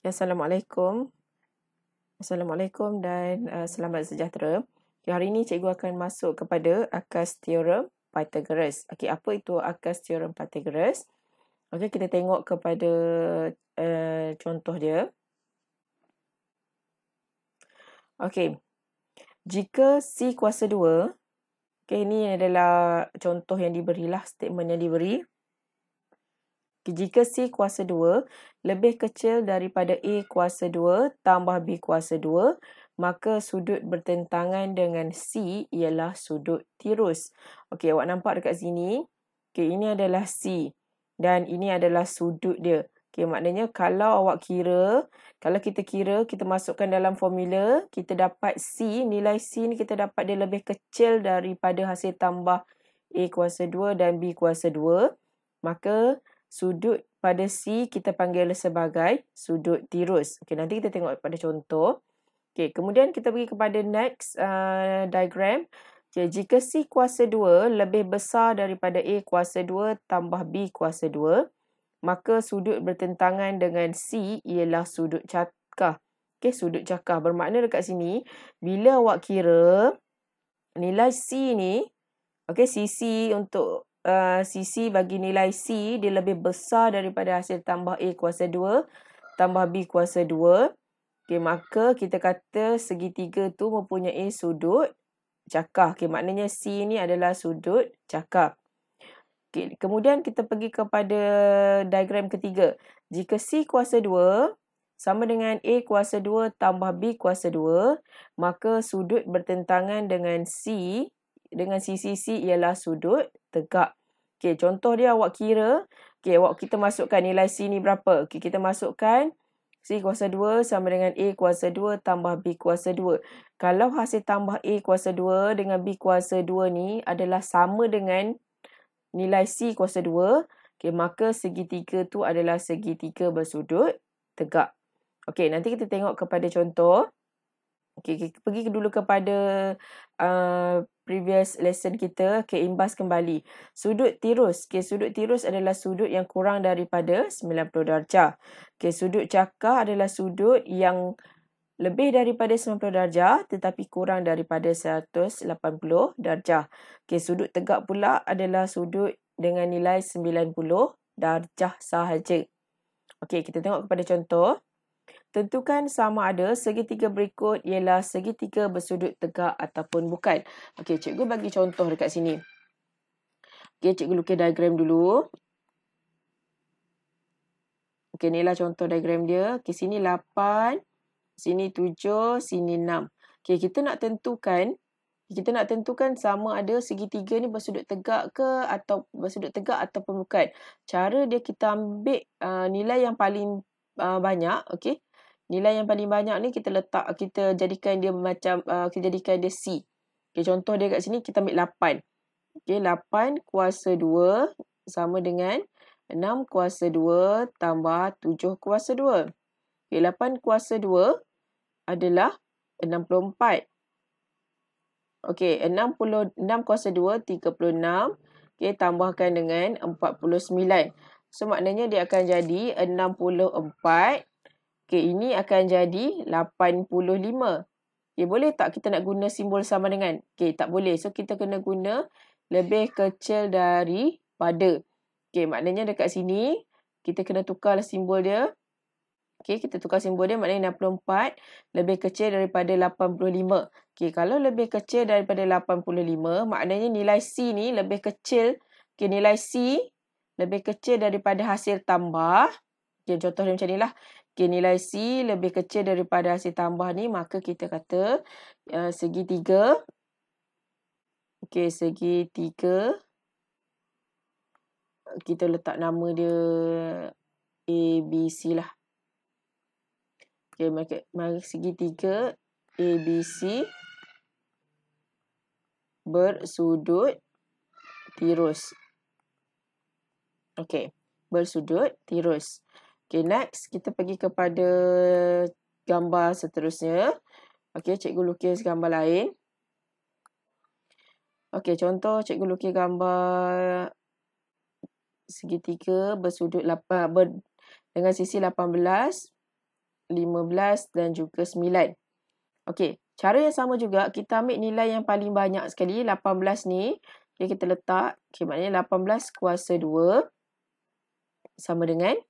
Okay, Assalamualaikum. Assalamualaikum dan uh, selamat sejahtera. Okay, ya, hari ini cikgu akan masuk kepada Akas Theorem Pythagoras. Okay, apa itu Akas Theorem Pythagoras? Okay, kita tengok kepada uh, contoh dia. Okay, jika C kuasa 2, okay, ini adalah contoh yang diberilah, statement yang diberi. Jika C kuasa 2 lebih kecil daripada A kuasa 2 tambah B kuasa 2, maka sudut bertentangan dengan C ialah sudut tirus. Okey, awak nampak dekat sini? Okey, ini adalah C dan ini adalah sudut dia. Okey, maknanya kalau awak kira, kalau kita kira, kita masukkan dalam formula, kita dapat C, nilai C ni kita dapat dia lebih kecil daripada hasil tambah A kuasa 2 dan B kuasa 2, maka sudut pada C kita panggil sebagai sudut tirus. Okey, nanti kita tengok pada contoh. Okey, kemudian kita pergi kepada next uh, diagram. Okey, jika C kuasa 2 lebih besar daripada A kuasa 2 tambah B kuasa 2, maka sudut bertentangan dengan C ialah sudut cakah. Okey, sudut cakah bermakna dekat sini bila awak kira nilai C ni Okey, sisi untuk uh, sisi bagi nilai C dia lebih besar daripada hasil tambah A kuasa 2 tambah B kuasa 2. Okey maka kita kata segitiga tu mempunyai sudut cakar. Okey maknanya C ni adalah sudut cakar. Okey kemudian kita pergi kepada diagram ketiga. Jika C kuasa 2 sama dengan A kuasa 2 tambah B kuasa 2, maka sudut bertentangan dengan C, dengan sisi C ialah sudut tegak. Okey, contoh dia awak kira. Okey, awak kita masukkan nilai C ni berapa. Okey, kita masukkan C kuasa 2 sama dengan A kuasa 2 tambah B kuasa 2. Kalau hasil tambah A kuasa 2 dengan B kuasa 2 ni adalah sama dengan nilai C kuasa 2. Okey, maka segitiga tu adalah segitiga bersudut tegak. Okey, nanti kita tengok kepada contoh. Okay, okay. pergi dulu kepada uh, previous lesson kita, okay, imbas kembali. Sudut tirus. Okay, sudut tirus adalah sudut yang kurang daripada 90 darjah. Okay, sudut cakar adalah sudut yang lebih daripada 90 darjah tetapi kurang daripada 180 darjah. Okay, sudut tegak pula adalah sudut dengan nilai 90 darjah sahaja. Okay, kita tengok kepada contoh. Tentukan sama ada segitiga berikut ialah segitiga bersudut tegak ataupun bukan. Okey, cikgu bagi contoh dekat sini. Okey, cikgu lukis diagram dulu. Okey, ni lah contoh diagram dia. Okey, sini 8, sini 7, sini 6. Okey, kita nak tentukan kita nak tentukan sama ada segitiga ni bersudut tegak ke atau bersudut tegak ataupun bukan. Cara dia kita ambil uh, nilai yang paling uh, banyak, okey. Nilai yang paling banyak ni kita letak, kita jadikan dia macam, uh, kita jadikan dia C. Okay, contoh dia kat sini kita ambil 8. Okey, 8 kuasa 2 sama dengan 6 kuasa 2 tambah 7 kuasa 2. Okay, 8 kuasa 2 adalah 64. Okay, 60, 6 kuasa 2, 36. Okey, tambahkan dengan 49. So, maknanya dia akan jadi 64 kuasa 2. Okey, ini akan jadi 85. Okey, boleh tak kita nak guna simbol sama dengan? Okey, tak boleh. So, kita kena guna lebih kecil dari pada. Okey, maknanya dekat sini, kita kena tukar simbol dia. Okey, kita tukar simbol dia maknanya 64 lebih kecil daripada 85. Okey, kalau lebih kecil daripada 85, maknanya nilai C ni lebih kecil. Okey, nilai C lebih kecil daripada hasil tambah. Okey, contoh dia macam ni lah. Okay, nilai C lebih kecil daripada hasil tambah ni, maka kita kata uh, segi tiga. Okay, segi tiga. Kita letak nama dia A, B, C lah. Okay, mari, mari segi tiga A, B, C bersudut tirus. Okay, bersudut tirus. Okay, next kita pergi kepada gambar seterusnya. Okay, cikgu lukis gambar lain. Okay, contoh cikgu lukis gambar segitiga bersudut 8, ah, ber, dengan sisi 18, 15 dan juga 9. Okay, cara yang sama juga kita ambil nilai yang paling banyak sekali, 18 ni. Okay, kita letak, okay, maknanya 18 kuasa 2 sama dengan 9.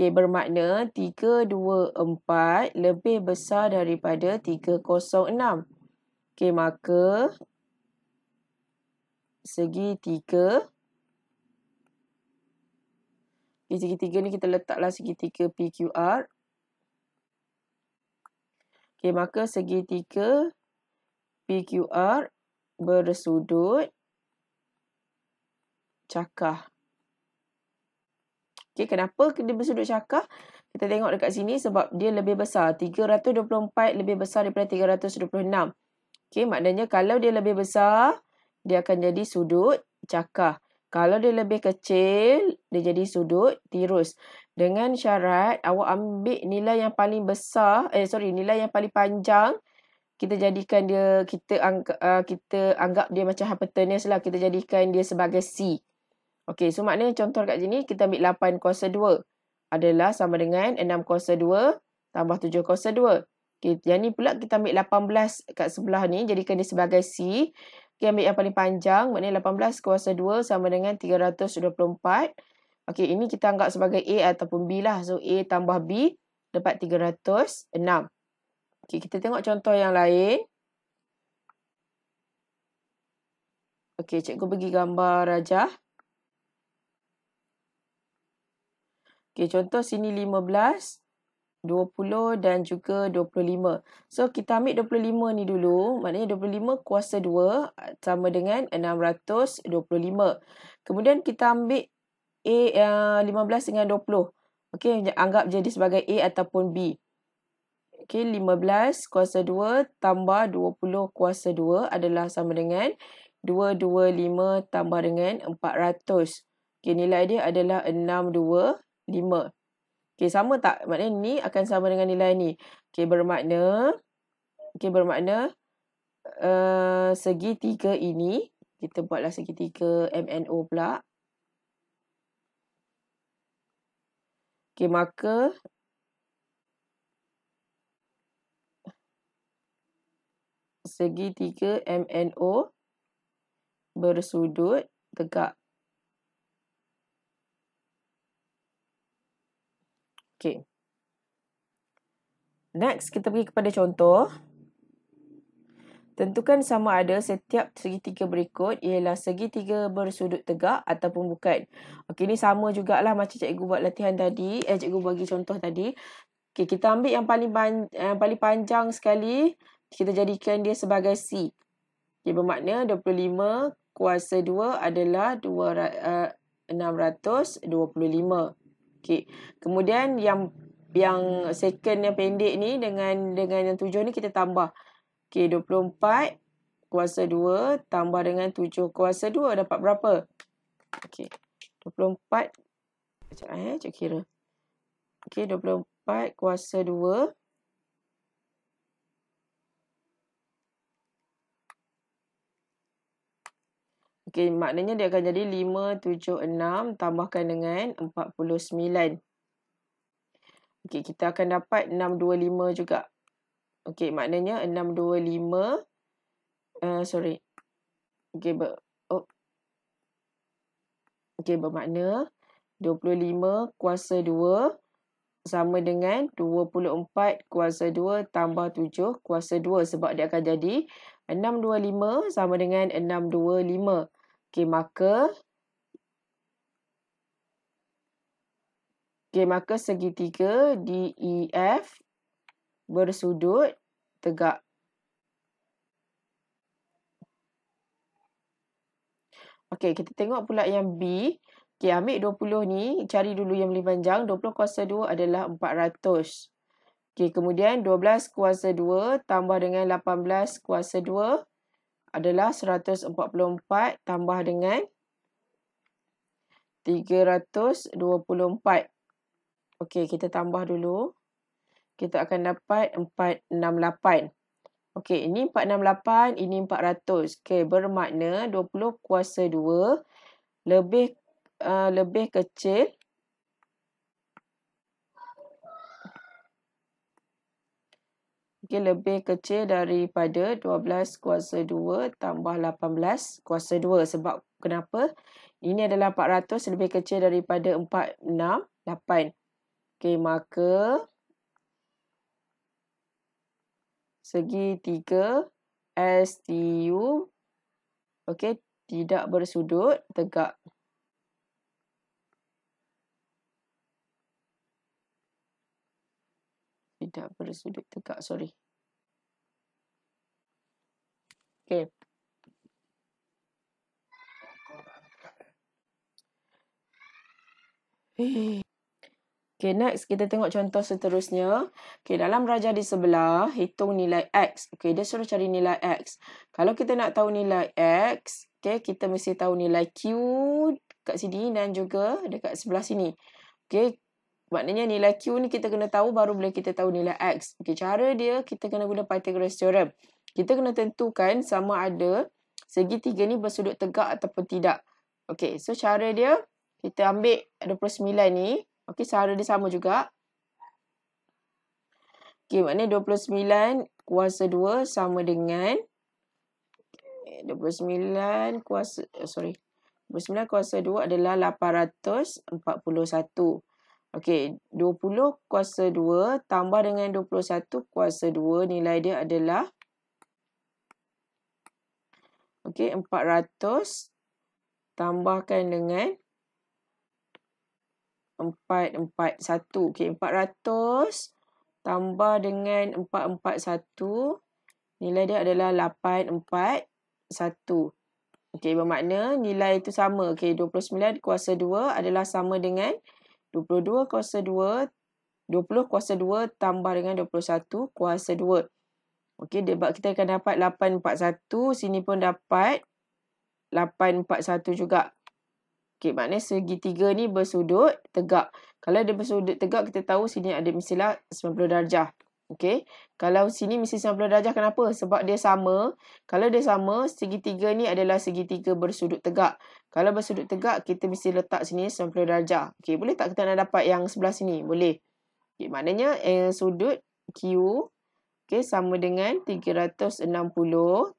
Okey, bermakna 324 lebih besar daripada 306. Okey, maka segi 3. Okay, segi 3 ni kita letaklah segi 3 PQR. Okey, maka segi 3 PQR bersudut cakah Okey, kenapa dia bersudut syakah? Kita tengok dekat sini sebab dia lebih besar. 324 lebih besar daripada 326. Okay maknanya kalau dia lebih besar, dia akan jadi sudut cakah. Kalau dia lebih kecil, dia jadi sudut tirus. Dengan syarat awak ambil nilai yang paling besar, eh sorry, nilai yang paling panjang, kita jadikan dia, kita, angg ah, kita anggap dia macam hypotenuse lah. Kita jadikan dia sebagai C. Okey, so maknanya contoh kat sini kita ambil 8 kuasa 2 adalah sama dengan 6 kuasa 2 tambah 7 kuasa 2. Okey, yang ni pula kita ambil 18 kat sebelah ni jadikan dia sebagai C. Okey, ambil yang paling panjang maknanya 18 kuasa 2 sama dengan 324. Okey, ini kita anggap sebagai A ataupun B lah. So A tambah B dapat 306. Okey, kita tengok contoh yang lain. Okey, cikgu bagi gambar rajah. Okey, contoh sini 15, 20 dan juga 25. So, kita ambil 25 ni dulu. Maknanya 25 kuasa 2 sama dengan 625. Kemudian kita ambil A uh, eh, 15 dengan 20. Okey, anggap jadi sebagai A ataupun B. Okey, 15 kuasa 2 tambah 20 kuasa 2 adalah sama dengan 225 tambah dengan 400. Okey, nilai dia adalah 625. 5. Okey, sama tak? Maknanya ni akan sama dengan nilai ni. Okey, bermakna okey bermakna uh, segi tiga ini kita buatlah segi tiga MNO pula. Okey, maka segi tiga MNO bersudut tegak Okay, Next, kita pergi kepada contoh. Tentukan sama ada setiap segitiga berikut ialah segitiga bersudut tegak ataupun bukan. Okey, ni sama jugalah macam cikgu buat latihan tadi. Eh, cikgu bagi contoh tadi. Okey, kita ambil yang paling panjang, yang eh, paling panjang sekali. Kita jadikan dia sebagai C. Okey, bermakna 25 kuasa 2 adalah 2, uh, 625. Okey. Kemudian yang yang second yang pendek ni dengan dengan yang tujuh ni kita tambah. Okey, 24 kuasa 2 tambah dengan 7 kuasa 2 dapat berapa? Okey. 24 macam eh, cek kira. Okey, 24 kuasa 2 Okey, maknanya dia akan jadi 576 tambahkan dengan 49. Okey, kita akan dapat 625 juga. Okey, maknanya 625 uh, eh, sorry. Okey, ber oh. Okay bermakna 25 kuasa 2 sama dengan 24 kuasa 2 tambah 7 kuasa 2 sebab dia akan jadi 625 sama dengan 625. Okey, maka Okey, maka segitiga DEF bersudut tegak. Okey, kita tengok pula yang B. Okey, ambil 20 ni, cari dulu yang lebih panjang. 20 kuasa 2 adalah 400. Okey, kemudian 12 kuasa 2 tambah dengan 18 kuasa adalah 144 tambah dengan 324. Okey, kita tambah dulu. Kita akan dapat 468. Okey, ini 468, ini 400. Okey, bermakna 20 kuasa 2 lebih uh, lebih kecil mungkin lebih kecil daripada 12 kuasa 2 tambah 18 kuasa 2. Sebab kenapa? Ini adalah 400 lebih kecil daripada 4, 6, Okey, maka segi 3 STU okey, tidak bersudut tegak. Tidak bersudut tegak, sorry. Okay. Okay, next kita tengok contoh seterusnya. Okay, dalam rajah di sebelah, hitung nilai X. Okay, dia suruh cari nilai X. Kalau kita nak tahu nilai X, okay, kita mesti tahu nilai Q dekat sini dan juga dekat sebelah sini. Okay, maknanya nilai Q ni kita kena tahu baru boleh kita tahu nilai X. Okay, cara dia kita kena guna Pythagoras Theorem kita kena tentukan sama ada segitiga ni bersudut tegak ataupun tidak. Okey, so cara dia, kita ambil 29 ni. Okey, cara dia sama juga. Okey, maknanya 29 kuasa 2 sama dengan 29 kuasa, eh, sorry. 29 kuasa 2 adalah 841. Okey, 20 kuasa 2 tambah dengan 21 kuasa 2 nilai dia adalah Okey, 400 tambahkan dengan 441. Okey, 400 tambah dengan 441. Nilai dia adalah 841. Okey, bermakna nilai itu sama. Okey, 29 kuasa 2 adalah sama dengan 22 kuasa 2. 20 kuasa 2 tambah dengan 21 kuasa 2. Okey, kita akan dapat 841. Sini pun dapat 841 juga. Okey, maknanya segitiga ni bersudut tegak. Kalau dia bersudut tegak, kita tahu sini ada misilah 90 darjah. Okey, kalau sini mesti 90 darjah kenapa? Sebab dia sama. Kalau dia sama, segitiga ni adalah segitiga bersudut tegak. Kalau bersudut tegak, kita mesti letak sini 90 darjah. Okey, boleh tak kita nak dapat yang sebelah sini? Boleh. Okey, maknanya eh, sudut Q Okey, sama dengan 360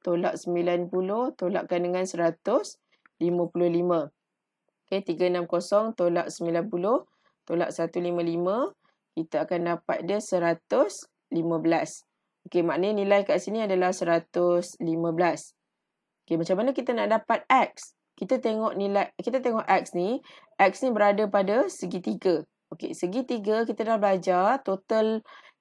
tolak 90 tolakkan dengan 155. Okey, 360 tolak 90 tolak 155. Kita akan dapat dia 115. Okey, maknanya nilai kat sini adalah 115. Okey, macam mana kita nak dapat X? Kita tengok nilai, kita tengok X ni. X ni berada pada segitiga. Okey, segitiga kita dah belajar total